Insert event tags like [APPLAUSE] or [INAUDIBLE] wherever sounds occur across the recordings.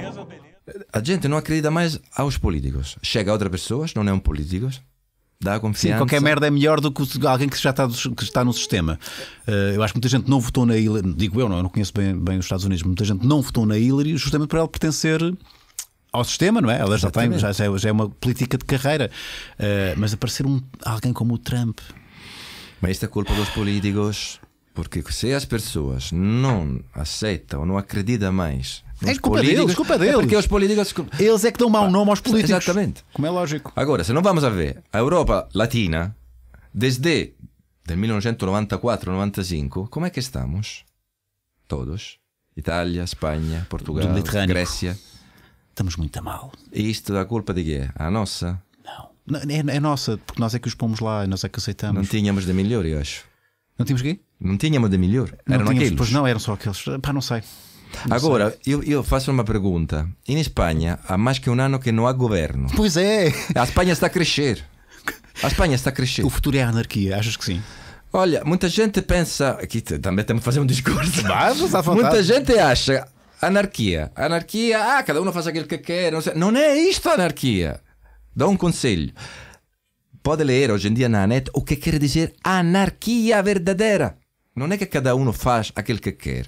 beleza, beleza. A gente não acredita mais aos políticos. Chega a outras pessoas, não é um políticos. Dá confiança. Sim, qualquer merda é melhor do que alguém que já está, que está no sistema. Eh, eu acho que muita gente não votou na Hillary, digo eu, não, eu não conheço bem, bem os Estados Unidos, muita gente não votou na Hillary justamente para ela pertencer ao sistema, não é? Ela já tem, já, é, já, é uma política de carreira. Uh, mas aparecer um, alguém como o Trump. Mas isto é culpa dos políticos, porque se as pessoas não aceitam ou não acreditam mais é culpa é deles, culpa deles. É porque os políticos. Eles é que dão mau nome aos políticos. Exatamente. Como é lógico. Agora, se não vamos a ver, a Europa Latina, desde 1994, 95, como é que estamos? Todos. Itália, Espanha, Portugal, Grécia. Estamos muito a mal. E isto da culpa de quê? A nossa? Não. é, é, nossa, porque nós é que os pomos lá, e nós é que aceitamos. Não tínhamos de melhor, eu acho. Não tínhamos quê? Não tínhamos de melhor. Não eram tínhamos, aqueles. Pois não, eram só aqueles. Pá, não sei. Agora, eu, eu, faço uma pergunta. Em Espanha, há mais que um ano que não há governo. Pois é. A Espanha está a crescer. A Espanha está a crescer. O futuro é a anarquia, achas que sim? Olha, muita gente pensa. Aqui também temos que fazer um discurso. mas [LAUGHS] à vontade. Muita gente acha anarquia. Anarquia, ah, cada um faz aquilo que quer. Não, não é isto a anarquia. Dá um conselho. Pode ler hoje em dia na net o que quer dizer anarquia verdadeira. Não é que cada um faz aquilo que quer.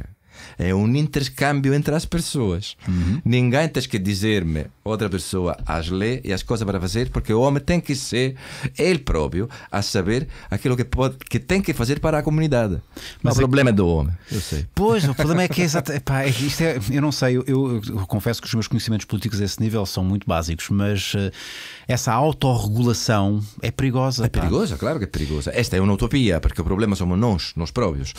É um intercâmbio entre as pessoas. Uhum. Ninguém tem que dizer-me outra pessoa as leis e as coisas para fazer, porque o homem tem que ser ele próprio a saber aquilo que pode, que tem que fazer para a comunidade. Mas o é... problema é do homem. Eu sei. Pois, o problema é que é [LAUGHS] exatamente. É, é, eu não sei, eu, eu, eu, confesso que os meus conhecimentos políticos a esse nível são muito básicos, mas uh, essa autorregulação é perigosa. É pá. perigosa, claro que é perigosa. Esta é uma utopia, porque o problema somos nós, nós próprios.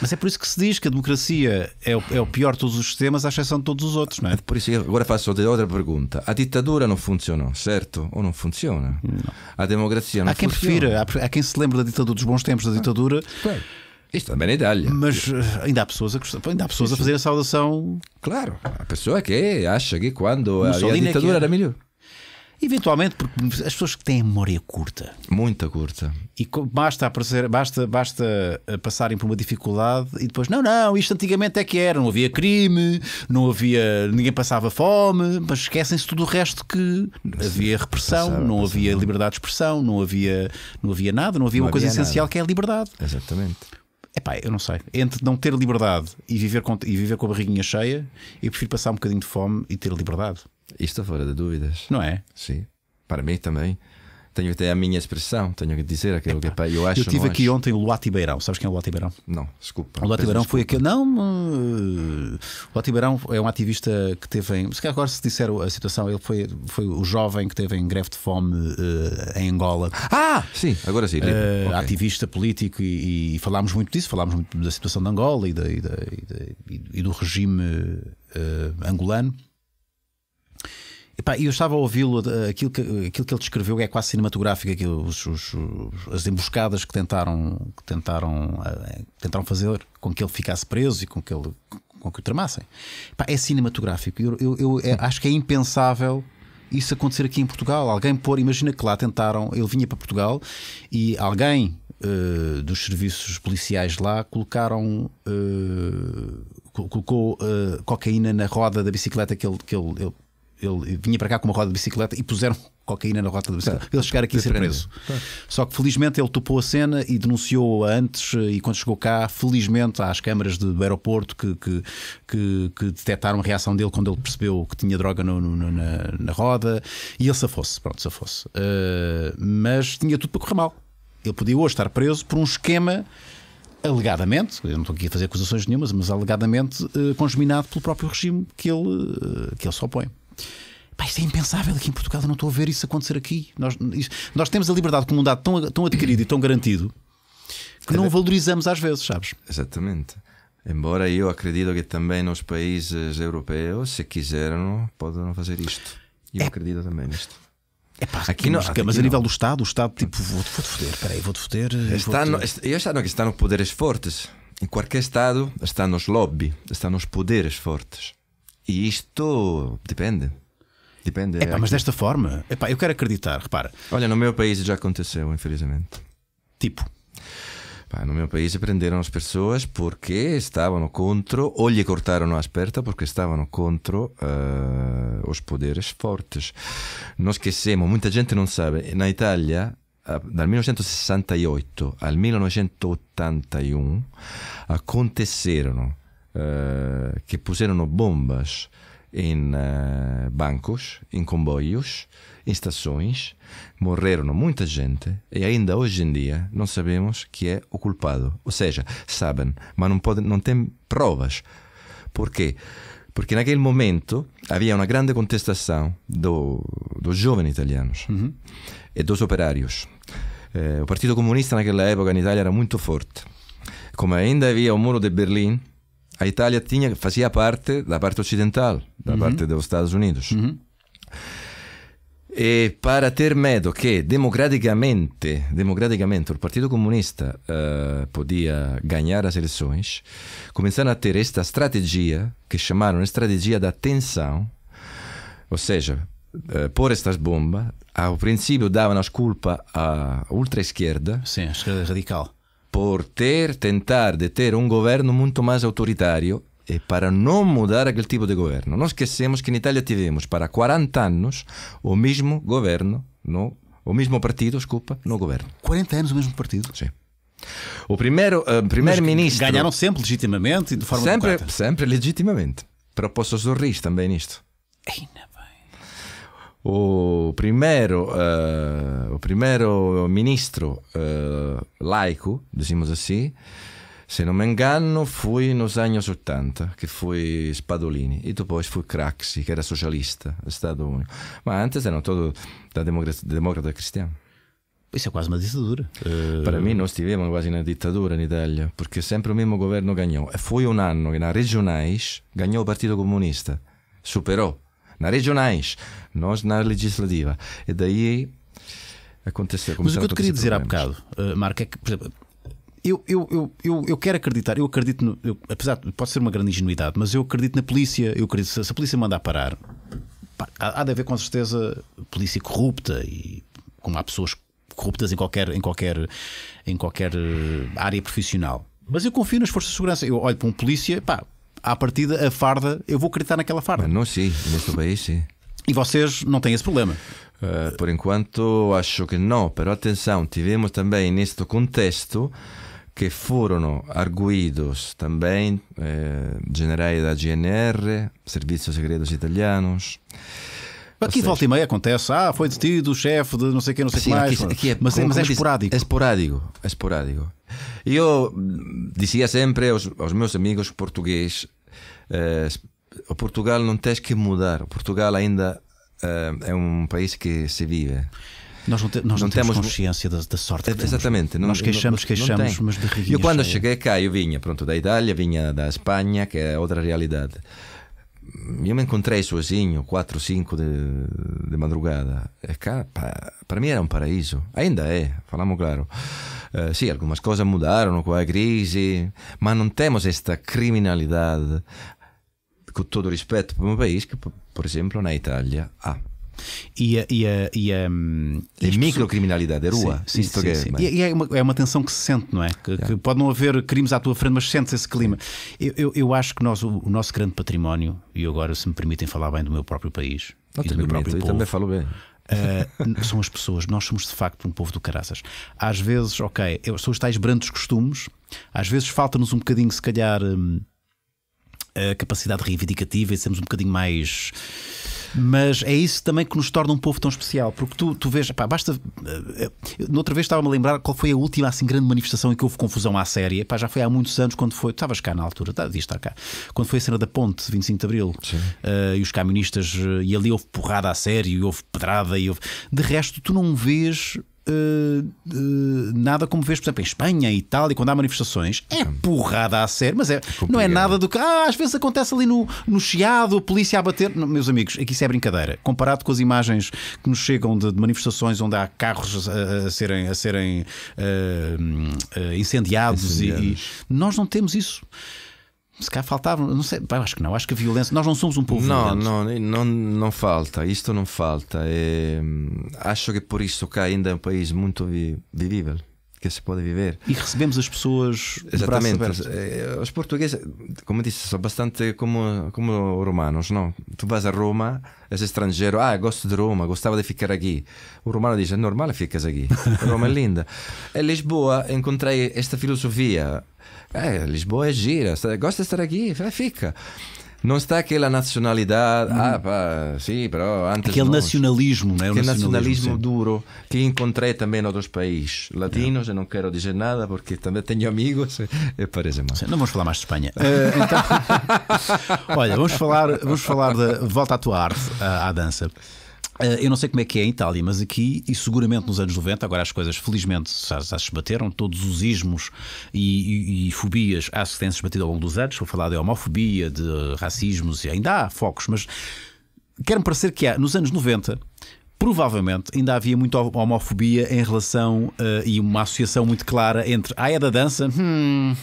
Mas é por isso que se diz que a democracia é, o, é o pior de todos os sistemas, à exceção de todos os outros, não é? Por isso, agora faço outra pergunta: a ditadura não funcionou, certo? Ou não funciona? Não. A democracia não há quem funciona. Prefira, há, quem se lembra da ditadura, dos bons tempos da ditadura. Ah, isto também na Itália. Mas eh, ainda há pessoas a, ainda há pessoas a fazer a saudação. Claro, a pessoa que é, acha que quando a é ditadura era melhor. Eventualmente, porque as pessoas que têm a memória curta. Muita curta. E basta, aparecer, basta, basta eh, passarem por uma dificuldade e depois, não, não, isto antigamente é que era, não havia crime, não havia. ninguém passava fome, mas esquecem-se tudo o resto que havia repressão, passava, não passava. havia liberdade de expressão, não havia, não havia nada, não havia não uma havia coisa nada. essencial que é a liberdade. Exatamente. Epá, eu não sei. Entre não ter liberdade e viver, com, e viver com a barriguinha cheia, eu prefiro passar um bocadinho de fome e ter liberdade. Isto fora de dúvidas. Não é? Sim. Para mim também. Tenho até a minha expressão, tenho que dizer aquilo Epa, que eu acho. Eu tive aqui acho. ontem o Luati Beirão. Sabes quem é o Luati Beirão? Não, desculpa. O Luati Beirão foi aquele. Não, uh, o Luati Beirão é um ativista que teve em. Se agora se disseram a situação, ele foi, foi o jovem que teve em greve de fome uh, em Angola. Ah! Sim, agora sim. Uh, okay. Ativista político e, e, falámos muito disso, falámos muito da situação de Angola e, da, e, da, e, da, e do regime uh, angolano. E eu estava a ouvi-lo, eh, aquilo que, aquilo que ele descreveu é quase cinematográfico, aquilo, os, os, as emboscadas que tentaram, que tentaram, uh, tentaram fazer com que ele ficasse preso e com que, ele, com que o tramassem. Epá, é cinematográfico. Eu, eu, eu é, acho que é impensável isso acontecer aqui em Portugal. Alguém pôr, imagina que lá tentaram, ele vinha para Portugal e alguém uh, dos serviços policiais lá colocaram. Uh, colocou uh, cocaína na roda da bicicleta que ele, que ele, ele ele vinha para cá com uma roda de bicicleta e puseram [LAUGHS] cocaína na roda de bicicleta. Claro. É, ele chegar aqui e ser preso. Claro. Só que felizmente ele topou a cena e denunciou antes. Eh, e quando chegou cá, felizmente, às câmaras do aeroporto que, que, que, que detectaram a reação dele quando ele percebeu que tinha droga no, no, na, na, roda. E ele se se Pronto, se Uh, eh, mas tinha tudo para correr mal. Ele podia hoje estar preso por um esquema alegadamente, eu não estou aqui a fazer acusações nenhumas, mas alegadamente eh, congeminado pelo próprio regime que ele, eh, que ele se opõe. Pá, isto é impensável aqui em Portugal, eu não estou a ver isso acontecer aqui. Nós, nós temos a liberdade como um dado tão, tão adquirido e tão garantido que não valorizamos às vezes, sabes? Exatamente. Embora eu acredito que também nos países europeus, se quiseram, podem fazer isto. Eu é... acredito também nisto. É pá, aqui não, aqui mas a nível não. do Estado, o Estado, tipo, vou-te vou foder, peraí, vou-te foder. Eh, está eu está no, estão poderes fortes. Em qualquer Estado, está nos lobby, estão nos poderes fortes. E isto depende. Depende. Epá, mas desta forma, epá, eu quero acreditar, repara. Olha, no meu país já aconteceu, infelizmente. Tipo. no meu país prenderam as pessoas porque estavam contra, ou lhe cortaram a esperta porque estavam contra uh, os poderes fortes. Nós esquecemos, muita gente não sabe, na Itália dal 1968 al 1981 aconteceram. que eh, puseram bombas em uh, bancos, em comboios, em estações, morreram muita gente e ainda hoje em dia não sabemos quem é o culpado. Ou seja, sabem, mas não, podem, não têm provas. Por quê? Porque naquele momento havia uma grande contestação do, dos jovens italianos uhum. e dos operários. Eh, o Partido Comunista naquela época na Itália era muito forte. Como ainda havia o Muro de Berlim, a Itália tinha, fazia parte da parte ocidental, da uhum. parte dos Estados Unidos. Uhum. E para ter medo que democraticamente, democraticamente o Partido Comunista uh, podia ganhar as eleições, começaram a ter esta estratégia que chamaram estratégia da tensão, ou seja, uh, eh, pôr estas bombas, ao princípio davam as culpa à ultra-esquerda. Sim, a esquerda radical por ter tentar de ter um governo muito mais autoritário e para não mudar aquele tipo de governo. Não esquecemos que na Itália tivemos para 40 anos o mesmo governo, no, o mesmo partido, desculpa, no governo. 40 anos o mesmo partido? Sim. O primeiro uh, eh, primeiro-ministro. Ganharam sempre legitimamente e de forma sempre, democrata. Sempre legitimamente. Para o posso sorrir também nisto. Ei, não. o primeiro, uh, eh, o primeiro ministro uh, laico, dizemos assim, se não me engano, foi nos anos 80 que foi Spadolini e depois foi Craxi, que era socialista, Estado Unido. Mas antes eram todos da democracia, democrata cristiano. Isso é quase uma ditadura. Uh... Para mim, não estivemos quase na ditadura na Itália, porque sempre o mesmo governo ganhou. E foi um ano que nas regionais ganhou o Partido Comunista, superou. Nas regionais nós na legislativa. E daí aconteceu. Mas o que eu te queria dizer problemas. há bocado, uh, eh, Marco, é que, por exemplo, eu, eu, eu, eu, eu quero acreditar, eu acredito, no, eu, apesar de pode ser uma grande ingenuidade, mas eu acredito na polícia, eu acredito, se a polícia mandar parar, pá, há de haver com certeza polícia corrupta e como há pessoas corruptas em qualquer, em qualquer, em qualquer eh, área profissional. Mas eu confio nas forças de segurança. Eu olho para um polícia, pá, à partida, a farda, eu vou acreditar naquela farda. Mas não, sim, neste país, sim. E vocês não têm esse problema? Uh, por enquanto, acho que não. Mas atenção, tivemos também neste contexto que foram arguídos também eh, generais da GNR, Serviços Segredos Italianos. Aqui seja, volta e meia acontece, ah, foi detido o chefe de não sei quem, não sei o que mais. Aqui, aqui é, mas, é- como, mas é esporádico. É esporádico, é esporádico. Eu dizia sempre aos, aos meus amigos portugueses, eh, o Portugal não tens que mudar. O Portugal ainda uh, eh, é um país que se vive. Nós não, te, nós não, não temos, temos, consciência da, da sorte que Exatamente. Não, nós queixamos, queixamos, mas de Eu quando cheia. É- cheguei cá, eu vinha, pronto, da Itália, vinha da Espanha, que é outra realidade. Eu me encontrei sozinho, 4, 5 de, de madrugada. E é cá, para mim era um paraíso. Ainda é, falamos claro. Uh, eh, sim, algumas coisas mudaram com a crise, mas não temos esta criminalidade, com todo o respeito para um país que, por exemplo, na Itália há. E a, e a, e a, hum, e microcriminalidade, a rua. Sim, sim, é sim, sim. E, é, é, uma, é uma tensão que se sente, não é? Que, yeah. que pode não haver crimes à tua frente, mas sentes esse clima. Eu, eu, eu, acho que nós, o, nosso grande património, e agora, se me permitem falar bem do meu próprio país, não e do meu próprio povo, também falo bem. Uh, são as pessoas, nós somos de facto um povo do caraças. Às vezes, ok, são os tais brandos costumes, às vezes falta-nos um bocadinho, se calhar. Um, a capacidade reivindicativa e sermos um bocadinho mais. Mas é isso também que nos torna um povo tão especial, porque tu, tu vês, pá, basta. Eh, eh, noutra vez estava-me a lembrar qual foi a última assim grande manifestação em que houve confusão à séria. Pá, já foi há muitos anos quando foi. Tu estavas cá na altura, tá, estar cá. Quando foi a cena da ponte, 25 de Abril, uh, e os camionistas, e ali houve porrada a série, e houve pedrada, e houve. De resto, tu não vês Uh, uh, nada como vês, por exemplo, em Espanha e Itália, quando há manifestações, é porrada a sério, mas é, é não é nada do que ah, às vezes acontece ali no, no Chiado, a polícia a bater. Não, meus amigos, aqui isso é brincadeira. Comparado com as imagens que nos chegam de, de manifestações onde há carros a, a serem, a serem uh, eh, incendiados, eh, incendiados. E, e nós não temos isso. Se cá faltava, não sei, acho que não, acho que a violência, nós não somos um povo não, violento. Não, não, não falta, isto não falta. É, acho que é por isso cá ainda é um país muito vi, vivível que se pode viver. E recebemos as pessoas. Exatamente. Eh, os portugueses, como disse, são bastante como, como romanos, não? Tu vais a Roma, és estrangeiro, ah, gosto de Roma, gostava de ficar aqui. O romano diz: é normal ficas aqui, [LAUGHS] Roma é linda. em é Lisboa encontrei esta filosofia. É, Lisboa é gira, gosta de estar aqui, fica. Não está aquela nacionalidade, hum. ah pá, sim, bro, antes Aquele nós. nacionalismo, não né? é? Aquele nacionalismo, nacionalismo duro que encontrei também em outros países latinos, eu não quero dizer nada porque também tenho amigos, [LAUGHS] parece mal. Sim, não vamos falar mais de Espanha. Uh, [LAUGHS] então, [LAUGHS] olha, vamos falar, vamos falar da volta à tua arte, à, à dança. Eh, eu não sei como é que é em Itália, mas aqui, e seguramente nos anos 90, agora as coisas felizmente já, já se bateram, todos os ismos e, e, e fobias acho que têm-se batido ao longo dos anos. Vou falar de homofobia, de racismos, e ainda há focos, mas quero me parecer que há, nos anos 90, provavelmente ainda havia muita homofobia em relação uh, e uma associação muito clara entre ah, é da dança, hum,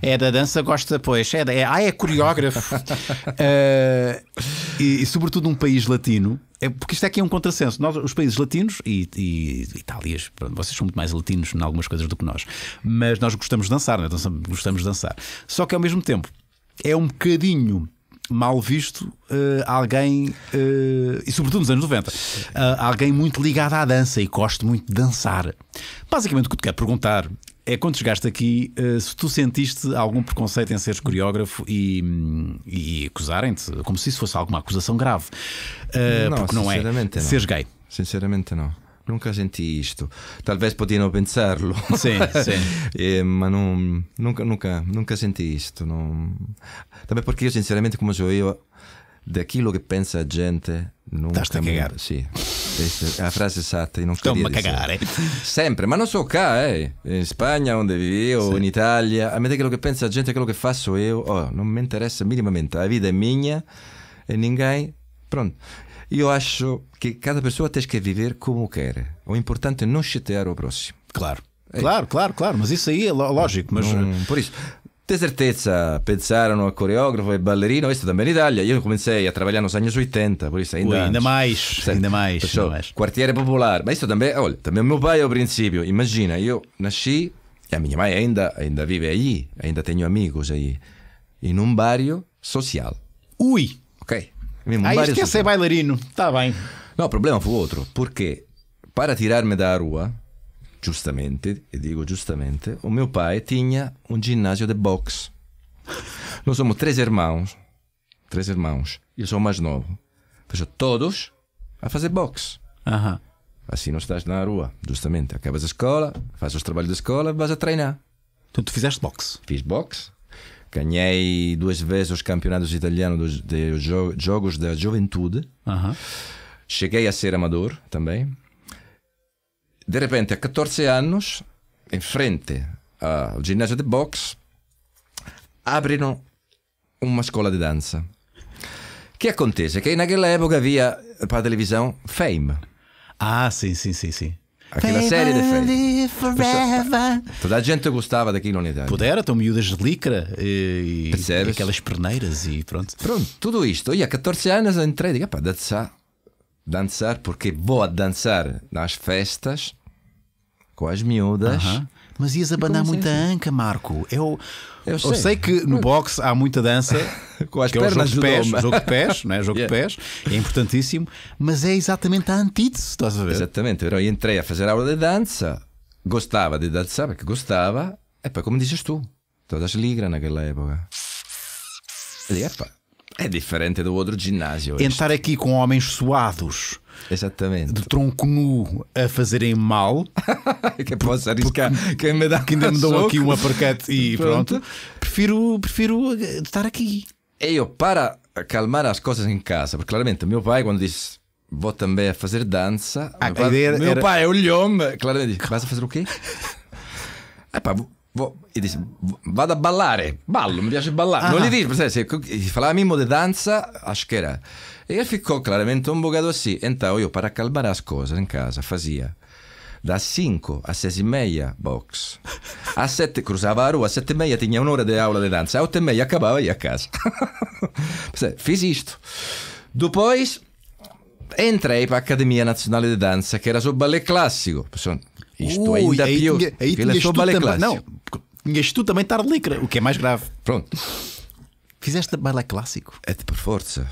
é da dança, gosta, pois, é, é ah, é coreógrafo. uh, [LAUGHS] e, e, sobretudo um país latino, é, porque isto aqui é, é um contrassenso. Nós, os países latinos e, e Itálias, vocês são muito mais latinos em algumas coisas do que nós, mas nós gostamos de dançar, né? gostamos de dançar. Só que ao mesmo tempo é um bocadinho mal visto uh, alguém, uh, e sobretudo nos anos 90, uh, eh, alguém muito ligado à dança e gosto muito de dançar. Basicamente, o que te quero perguntar é quando chegaste aqui, se tu sentiste algum preconceito em seres coreógrafo e, e acusarem-te, como se isso fosse alguma acusação grave. Não, porque não é. Seres gay. Sinceramente, não. Nunca senti esto. Talvez vez pensarlo. [LAUGHS] sì, sì. [LAUGHS] eh, ma non, nunca, nunca, nunca sentí esto. No. También porque yo, sinceramente, come so io, da quello che pensa la gente, nunca. Basta cagare. Sì. è la frase esatta, non Sto a cagare. [LAUGHS] Sempre, ma non so qua, eh. In Spagna, dove vivo, sì. in Italia. A me quello che pensa la gente, quello che faccio io, oh, non mi interessa minimamente. La vita è mia e ninguém. Pronto. E eu acho que cada pessoa tem que viver como quer. O importante é não chatear o próximo. Claro. É. Claro, claro, claro, mas isso aí é lógico. Mas... Não, eh, por isso, Tem certeza pensaram a coreógrafo e é ballerino. isso também na é Itália. Eu comecei a trabalhar nos anos 80, por isso ainda, Ui, ainda mais, certo? ainda mais, Pessoal, ainda oh, mais. Quartiere é popular, mas isso também, olha, também meu pai ao princípio, imagina, eu nasci e a minha mãe ainda ainda vive aí, ainda tenho amigos aí, em um bairro social. Ui, ok. Mesmo, ah, isto quer ser bailarino, está bem. Não, o problema foi outro, porque para tirar-me da rua, justamente, e digo justamente, o meu pai tinha um ginásio de boxe. Nós somos três irmãos, três irmãos, eu sou o mais novo. Fechou todos a fazer boxe. Aham. Assim não estás na rua, justamente. Acabas a escola, fazes os trabalhos da escola, vais a treinar. Então tu fizeste boxe? Fiz boxe. Ganhei duas vezes os campeonatos italianos de jo jogos da juventude. Uhum. Cheguei a ser amador também. De repente, a 14 anos, em frente ao ginásio de boxe, abriram uma escola de dança. O que acontece? Que naquela época havia para a televisão Fame. Ah, sim, sim, sim, sim aquela série de The Toda a gente gostava daquilo na idade. Pudera, estão miúdas de licra e, e, aquelas perneiras e pronto. Pronto, tudo isto. E há 14 anos entrei e digo, pá, dançar. Dançar porque vou a dançar nas festas com as miúdas. Uh -huh. Mas ias abanar assim? muita assim? anca, Marco. Eu, eu, sei. eu, sei. que no boxe há muita dança. [LAUGHS] Com as que pernas é o jogo de pés, jogo de pés, não é? Jogo yeah. de pés, é importantíssimo, mas é exatamente a antítese, estás a ver? Exatamente, eu entrei a fazer aula de dança, gostava de dançar, porque gostava, e para como dizes tu, todas ligra naquela época. E, epa, é diferente do outro ginásio. Entrar aqui com homens suados Exatamente. de tronco nu a fazerem mal. [LAUGHS] que posso arriscar isso cá, quem me dá que ainda me dão aqui um uppercut e pronto. pronto. Prefiro, prefiro estar aqui. Eu, para acalmar as coisas em casa, porque claramente o meu pai, quando disse vou também a fazer dança, ah, meu, pai, é meu pai olhou-me, claramente disse: vais a fazer o quê? [LAUGHS] Epá, e dice vado a ballare ballo mi piace ballare ah. non gli ah. dice se falábamos de danza acho que era e ficou claramente um bocado assim então eu para acalmar as coisas em casa fasia. da 5 a 6 e mezza, box a 7 cruzava a rua a 7 e meia tinha un'ora di aula di danza, a 8 e mezza acabava io a casa [LAUGHS] fiz isto depois entrei para a Nazionale di Danza, che era sul ballet classico. Sono, uh, e, é pior. É, é, é, é, é, é, é, tinhas tu também estar de licra, o que é mais grave. Pronto. Fizeste balé clássico? É por força,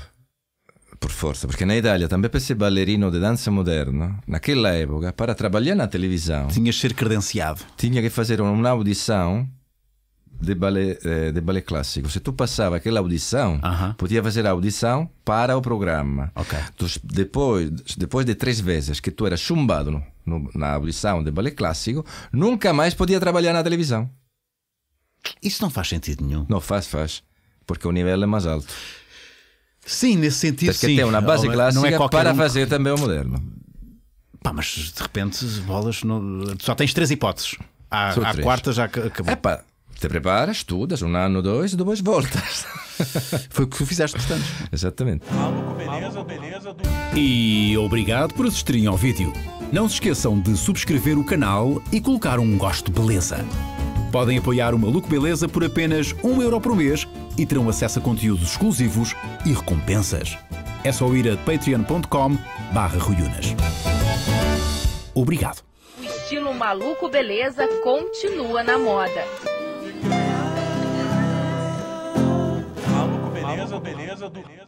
por força, porque na Itália também para ser bailarino de dança moderna, naquela época, para trabalhar na televisão, tinha que ser credenciado. Tinha que fazer uma audição de ballet, eh, de ballet clássico. Se tu passava aquela audição, uh -huh. podia fazer a audição para o programa. Okay. depois, depois de três vezes que tu era chumbado no, no, na audição de ballet clássico, nunca mais podia trabalhar na televisão. Isso não faz sentido nenhum. Não faz, faz. Porque o nível é mais alto. Sim, nesse sentido, Tens que sim. ter uma base é- clássica não é para um... fazer também o moderno. Pá, mas de repente, bolas, só tens três hipóteses. a à três. quarta já acabou. Epá, te preparas, estudas um ano, dois, depois voltas. [LAUGHS] Foi o que fizeste, portanto. Exatamente. E obrigado por assistirem ao vídeo. Não se esqueçam de subscrever o canal e colocar um gosto de beleza. Podem apoiar o Maluco Beleza por apenas 1 euro por mês e terão acesso a conteúdos exclusivos e recompensas. É só ir a patreon.com barra Obrigado. O estilo Maluco Beleza continua na moda. Maluco Beleza, beleza do...